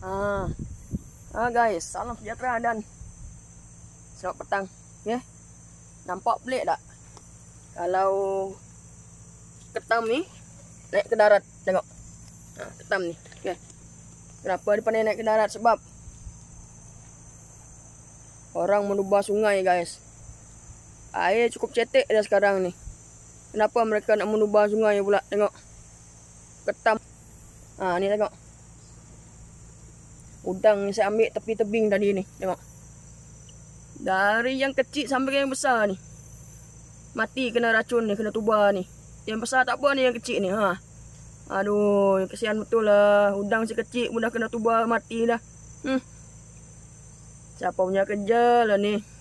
Ah. ah guys, salam sejahtera dan selamat petang. Ya. Yeah. Nampak pelik tak? Kalau ketam ni naik ke darat, tengok. Ha, ah, ketam ni. Okey. Ya. Kenapa dia pandai naik ke darat? Sebab orang menubah sungai, guys. Air cukup cetek dah sekarang ni. Kenapa mereka nak menubah sungai pula? Tengok. Ketam. Ah, ni tengok. Udang yang saya ambil tepi tebing tadi ni. Tengok. Dari yang kecil sampai yang besar ni. Mati kena racun ni, kena tuba ni. Yang besar tak apa ni, yang kecil ni. Ha. Aduh, kesian betul lah. Udang si kecil mudah kena tuba, mati dah. Hmm. Siapa punya kerja lah ni.